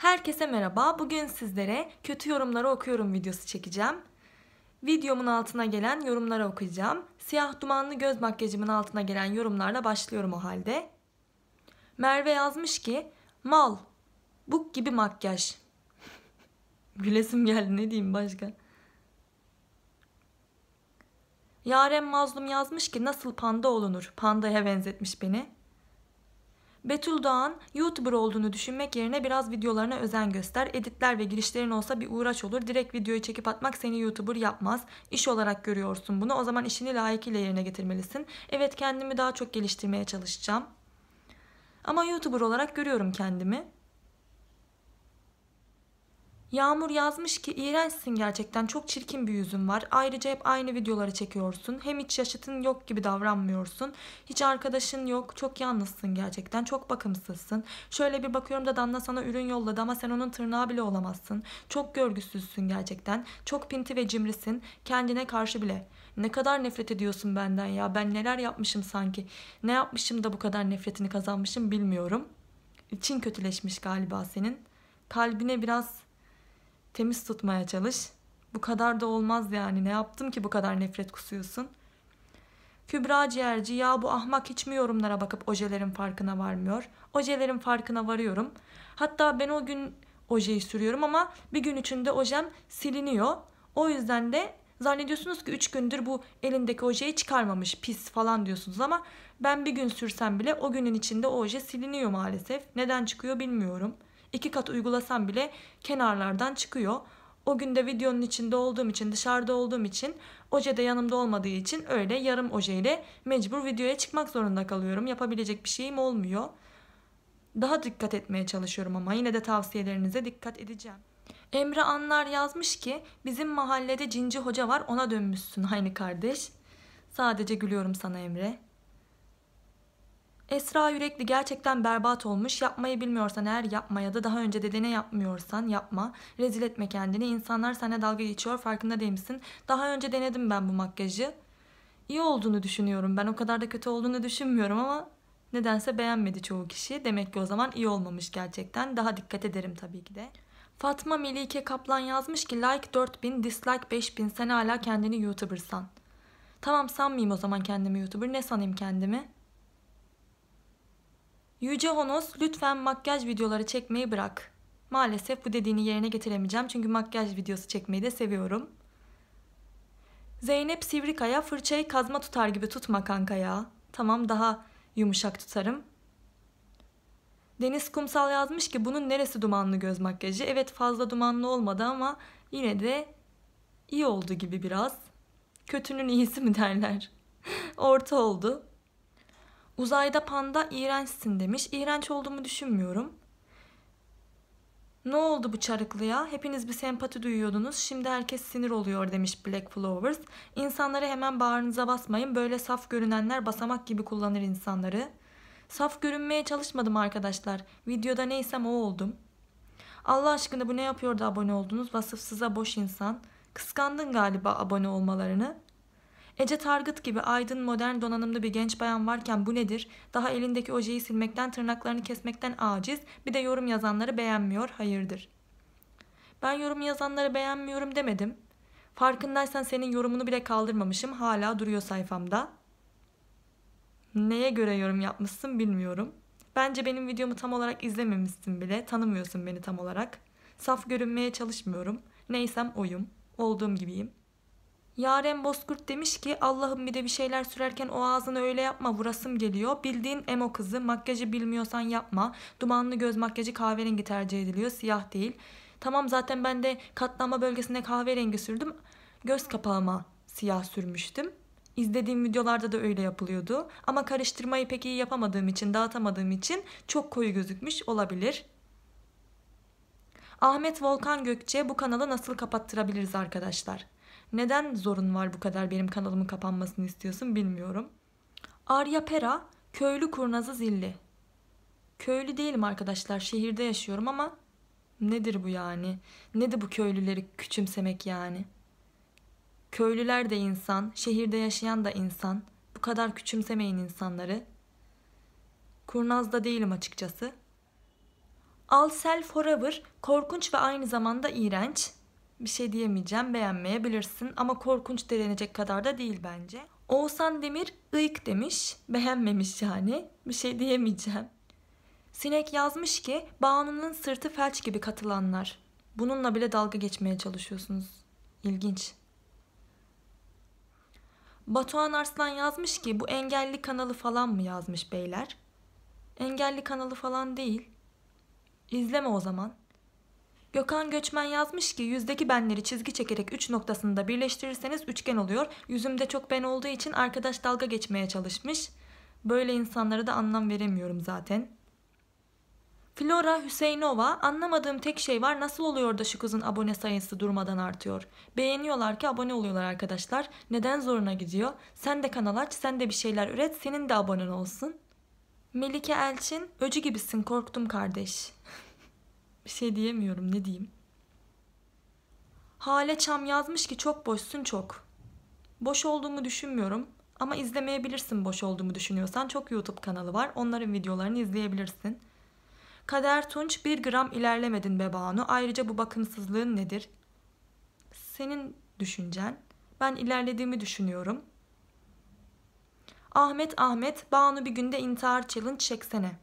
Herkese merhaba. Bugün sizlere kötü yorumları okuyorum videosu çekeceğim. Videomun altına gelen yorumları okuyacağım. Siyah dumanlı göz makyajımın altına gelen yorumlarla başlıyorum o halde. Merve yazmış ki mal buk gibi makyaj. Gülesim geldi ne diyeyim başka. Yarem Mazlum yazmış ki nasıl panda olunur? Pandaya benzetmiş beni. Betül Doğan YouTuber olduğunu düşünmek yerine biraz videolarına özen göster. Editler ve girişlerin olsa bir uğraş olur. Direkt videoyu çekip atmak seni YouTuber yapmaz. İş olarak görüyorsun bunu. O zaman işini layıkıyla yerine getirmelisin. Evet kendimi daha çok geliştirmeye çalışacağım. Ama YouTuber olarak görüyorum kendimi. Yağmur yazmış ki iğrençsin gerçekten çok çirkin bir yüzün var. Ayrıca hep aynı videoları çekiyorsun. Hem hiç yaşıtın yok gibi davranmıyorsun. Hiç arkadaşın yok. Çok yalnızsın gerçekten. Çok bakımsızsın. Şöyle bir bakıyorum da Danla sana ürün yolladı ama sen onun tırnağı bile olamazsın. Çok görgüsüzsün gerçekten. Çok pinti ve cimrisin. Kendine karşı bile. Ne kadar nefret ediyorsun benden ya. Ben neler yapmışım sanki. Ne yapmışım da bu kadar nefretini kazanmışım bilmiyorum. İçin kötüleşmiş galiba senin. Kalbine biraz Temiz tutmaya çalış. Bu kadar da olmaz yani. Ne yaptım ki bu kadar nefret kusuyorsun? Kübra ciğerci ya bu ahmak hiç mi yorumlara bakıp ojelerin farkına varmıyor? Ojelerin farkına varıyorum. Hatta ben o gün ojeyi sürüyorum ama bir gün içinde ojem siliniyor. O yüzden de zannediyorsunuz ki 3 gündür bu elindeki ojeyi çıkarmamış pis falan diyorsunuz ama ben bir gün sürsem bile o günün içinde o oje siliniyor maalesef. Neden çıkıyor bilmiyorum.'' iki kat uygulasam bile kenarlardan çıkıyor. O gün de videonun içinde olduğum için, dışarıda olduğum için, oje de yanımda olmadığı için öyle yarım ile mecbur videoya çıkmak zorunda kalıyorum. Yapabilecek bir şeyim olmuyor. Daha dikkat etmeye çalışıyorum ama yine de tavsiyelerinize dikkat edeceğim. Emre Anlar yazmış ki bizim mahallede cinci hoca var ona dönmüşsün aynı kardeş. Sadece gülüyorum sana Emre. Esra Yürekli gerçekten berbat olmuş. Yapmayı bilmiyorsan eğer yapma ya da daha önce dedene yapmıyorsan yapma. Rezil etme kendini. İnsanlar sana dalga geçiyor farkında değil misin? Daha önce denedim ben bu makyajı. İyi olduğunu düşünüyorum. Ben o kadar da kötü olduğunu düşünmüyorum ama nedense beğenmedi çoğu kişi. Demek ki o zaman iyi olmamış gerçekten. Daha dikkat ederim tabii ki de. Fatma Melike Kaplan yazmış ki like 4000, dislike 5000 sen hala kendini YouTuber'san. Tamam sanmayayım o zaman kendimi YouTuber. Ne sanayım kendimi? Yüce Honos lütfen makyaj videoları çekmeyi bırak. Maalesef bu dediğini yerine getiremeyeceğim çünkü makyaj videosu çekmeyi de seviyorum. Zeynep Sivrikaya fırçayı kazma tutar gibi tutma kanka ya. Tamam daha yumuşak tutarım. Deniz Kumsal yazmış ki bunun neresi dumanlı göz makyajı? Evet fazla dumanlı olmadı ama yine de iyi oldu gibi biraz. Kötünün iyisi mi derler? Orta oldu. Uzayda panda iğrençsin demiş. İğrenç olduğumu düşünmüyorum. Ne oldu bu çarıklıya? Hepiniz bir sempati duyuyordunuz. Şimdi herkes sinir oluyor demiş Black Flowers. İnsanları hemen bağrınıza basmayın. Böyle saf görünenler basamak gibi kullanır insanları. Saf görünmeye çalışmadım arkadaşlar. Videoda neysem o oldum. Allah aşkına bu ne yapıyor da abone oldunuz? Vasıfsıza boş insan. Kıskandın galiba abone olmalarını. Ece Targıt gibi aydın, modern, donanımlı bir genç bayan varken bu nedir? Daha elindeki ojeyi silmekten, tırnaklarını kesmekten aciz, bir de yorum yazanları beğenmiyor, hayırdır. Ben yorum yazanları beğenmiyorum demedim. Farkındaysan senin yorumunu bile kaldırmamışım, hala duruyor sayfamda. Neye göre yorum yapmışsın bilmiyorum. Bence benim videomu tam olarak izlememişsin bile, tanımıyorsun beni tam olarak. Saf görünmeye çalışmıyorum. Neysem oyum, olduğum gibiyim. Yaren Bozkurt demiş ki Allah'ım bir de bir şeyler sürerken o ağzını öyle yapma vurasım geliyor. Bildiğin emo kızı makyajı bilmiyorsan yapma. Dumanlı göz makyajı kahverengi tercih ediliyor siyah değil. Tamam zaten ben de katlanma bölgesinde kahverengi sürdüm. Göz kapağıma siyah sürmüştüm. İzlediğim videolarda da öyle yapılıyordu. Ama karıştırmayı pek iyi yapamadığım için, dağıtamadığım için çok koyu gözükmüş olabilir. Ahmet Volkan Gökçe bu kanalı nasıl kapattırabiliriz arkadaşlar? Neden zorun var bu kadar benim kanalımın kapanmasını istiyorsun bilmiyorum. Arya Pera, köylü kurnazı zilli. Köylü değilim arkadaşlar, şehirde yaşıyorum ama nedir bu yani? Nedir bu köylüleri küçümsemek yani? Köylüler de insan, şehirde yaşayan da insan. Bu kadar küçümsemeyin insanları. Kurnaz da değilim açıkçası. Alsel Forever korkunç ve aynı zamanda iğrenç bir şey diyemeyeceğim beğenmeyebilirsin ama korkunç denecek kadar da değil bence. Oğuzhan Demir ıyık demiş beğenmemiş yani bir şey diyemeyeceğim. Sinek yazmış ki Banu'nun sırtı felç gibi katılanlar. Bununla bile dalga geçmeye çalışıyorsunuz. İlginç. Batuhan Arslan yazmış ki bu engelli kanalı falan mı yazmış beyler? Engelli kanalı falan değil. İzleme o zaman. Gökhan Göçmen yazmış ki yüzdeki benleri çizgi çekerek 3 noktasında birleştirirseniz üçgen oluyor. Yüzümde çok ben olduğu için arkadaş dalga geçmeye çalışmış. Böyle insanlara da anlam veremiyorum zaten. Flora Hüseynova anlamadığım tek şey var nasıl oluyor da şu kızın abone sayısı durmadan artıyor. Beğeniyorlar ki abone oluyorlar arkadaşlar. Neden zoruna gidiyor? Sen de kanal aç sen de bir şeyler üret senin de abonen olsun. Melike Elçin öcü gibisin korktum kardeş. Bir şey diyemiyorum ne diyeyim. Hale Çam yazmış ki çok boşsun çok. Boş olduğumu düşünmüyorum ama izlemeyebilirsin boş olduğumu düşünüyorsan. Çok YouTube kanalı var. Onların videolarını izleyebilirsin. Kader Tunç bir gram ilerlemedin be Ayrıca bu bakımsızlığın nedir? Senin düşüncen. Ben ilerlediğimi düşünüyorum. Ahmet Ahmet Banu bir günde intihar challenge çeksene.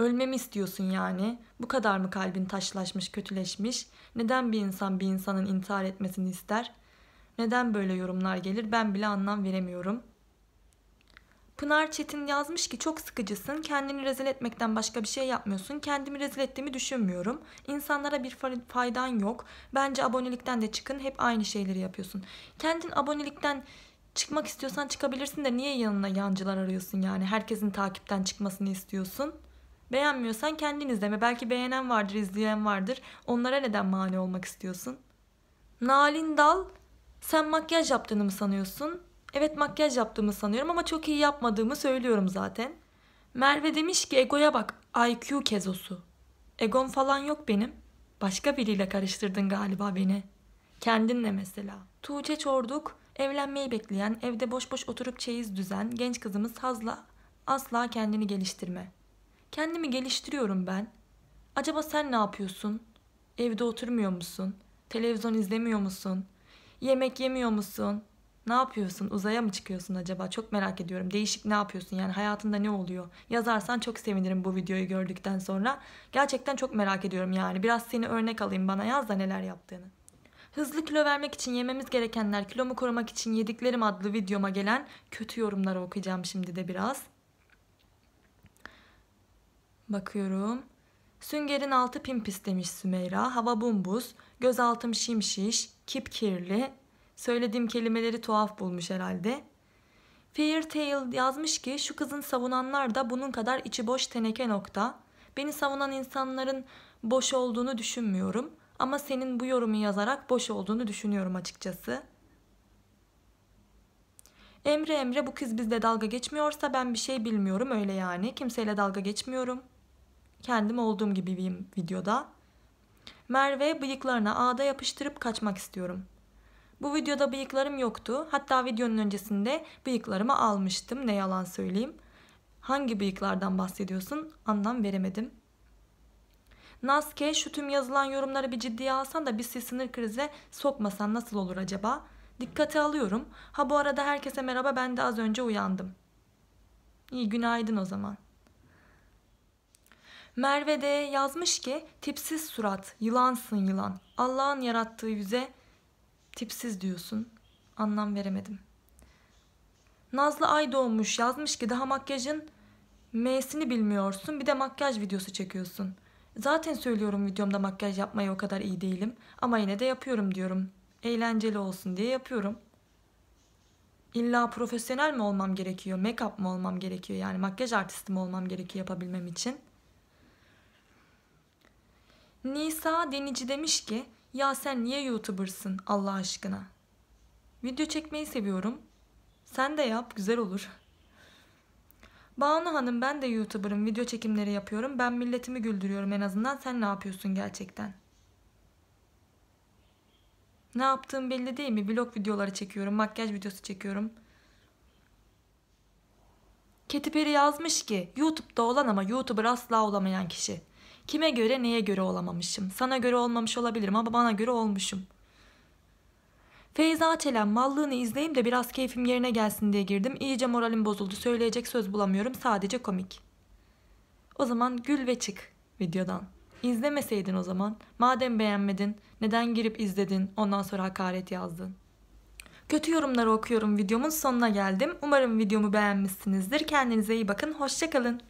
Ölmemi istiyorsun yani. Bu kadar mı kalbin taşlaşmış, kötüleşmiş? Neden bir insan bir insanın intihar etmesini ister? Neden böyle yorumlar gelir ben bile anlam veremiyorum. Pınar Çetin yazmış ki çok sıkıcısın, kendini rezil etmekten başka bir şey yapmıyorsun, kendimi rezil ettiğimi düşünmüyorum. İnsanlara bir faydan yok, bence abonelikten de çıkın, hep aynı şeyleri yapıyorsun. Kendin abonelikten çıkmak istiyorsan çıkabilirsin de niye yanına yancılar arıyorsun yani? Herkesin takipten çıkmasını istiyorsun.'' Beğenmiyorsan kendin izleme. Belki beğenen vardır, izleyen vardır. Onlara neden mani olmak istiyorsun? Nalin Dal, sen makyaj yaptığını mı sanıyorsun? Evet makyaj yaptığımı sanıyorum ama çok iyi yapmadığımı söylüyorum zaten. Merve demiş ki Ego'ya bak IQ kezosu. Egon falan yok benim. Başka biriyle karıştırdın galiba beni. Kendinle mesela. Tuğçe Çorduk evlenmeyi bekleyen, evde boş boş oturup çeyiz düzen genç kızımız Hazla asla kendini geliştirme. Kendimi geliştiriyorum ben. Acaba sen ne yapıyorsun? Evde oturmuyor musun? Televizyon izlemiyor musun? Yemek yemiyor musun? Ne yapıyorsun? Uzaya mı çıkıyorsun acaba? Çok merak ediyorum. Değişik ne yapıyorsun? Yani hayatında ne oluyor? Yazarsan çok sevinirim bu videoyu gördükten sonra. Gerçekten çok merak ediyorum yani. Biraz seni örnek alayım bana yaz da neler yaptığını. Hızlı kilo vermek için yememiz gerekenler, kilomu korumak için yediklerim adlı videoma gelen kötü yorumları okuyacağım şimdi de biraz. Bakıyorum. Süngerin altı pimpis demiş Sümeyra. Hava bumbuz, Göz altım şimşiş, kip kirli. Söylediğim kelimeleri tuhaf bulmuş herhalde. Fair yazmış ki şu kızın savunanlar da bunun kadar içi boş teneke nokta. Beni savunan insanların boş olduğunu düşünmüyorum ama senin bu yorumu yazarak boş olduğunu düşünüyorum açıkçası. Emre Emre bu kız bizle dalga geçmiyorsa ben bir şey bilmiyorum öyle yani. Kimseyle dalga geçmiyorum. Kendim olduğum gibiyim videoda. Merve bıyıklarına ağda yapıştırıp kaçmak istiyorum. Bu videoda bıyıklarım yoktu. Hatta videonun öncesinde bıyıklarımı almıştım ne yalan söyleyeyim. Hangi bıyıklardan bahsediyorsun anlam veremedim. Naske şu tüm yazılan yorumları bir ciddiye alsan da bizi sınır krize sokmasan nasıl olur acaba? Dikkate alıyorum. Ha bu arada herkese merhaba ben de az önce uyandım. İyi günaydın o zaman.'' Merve de yazmış ki tipsiz surat, yılansın yılan. Allah'ın yarattığı yüze tipsiz diyorsun. Anlam veremedim. Nazlı ay doğmuş yazmış ki daha makyajın M'sini bilmiyorsun bir de makyaj videosu çekiyorsun. Zaten söylüyorum videomda makyaj yapmaya o kadar iyi değilim ama yine de yapıyorum diyorum. Eğlenceli olsun diye yapıyorum. İlla profesyonel mi olmam gerekiyor, make-up mı olmam gerekiyor yani makyaj artisti mi olmam gerekiyor yapabilmem için? Nisa Denici demiş ki ya sen niye YouTuber'sın Allah aşkına? Video çekmeyi seviyorum. Sen de yap güzel olur. Banu Hanım ben de YouTuber'ım video çekimleri yapıyorum. Ben milletimi güldürüyorum en azından sen ne yapıyorsun gerçekten? Ne yaptığım belli değil mi? Vlog videoları çekiyorum, makyaj videosu çekiyorum. Katy Perry yazmış ki YouTube'da olan ama YouTuber asla olamayan kişi. Kime göre neye göre olamamışım. Sana göre olmamış olabilirim ama bana göre olmuşum. Feyza Çelen mallığını izleyeyim de biraz keyfim yerine gelsin diye girdim. İyice moralim bozuldu. Söyleyecek söz bulamıyorum. Sadece komik. O zaman gül ve çık videodan. İzlemeseydin o zaman. Madem beğenmedin neden girip izledin ondan sonra hakaret yazdın. Kötü yorumları okuyorum videomun sonuna geldim. Umarım videomu beğenmişsinizdir. Kendinize iyi bakın. Hoşçakalın.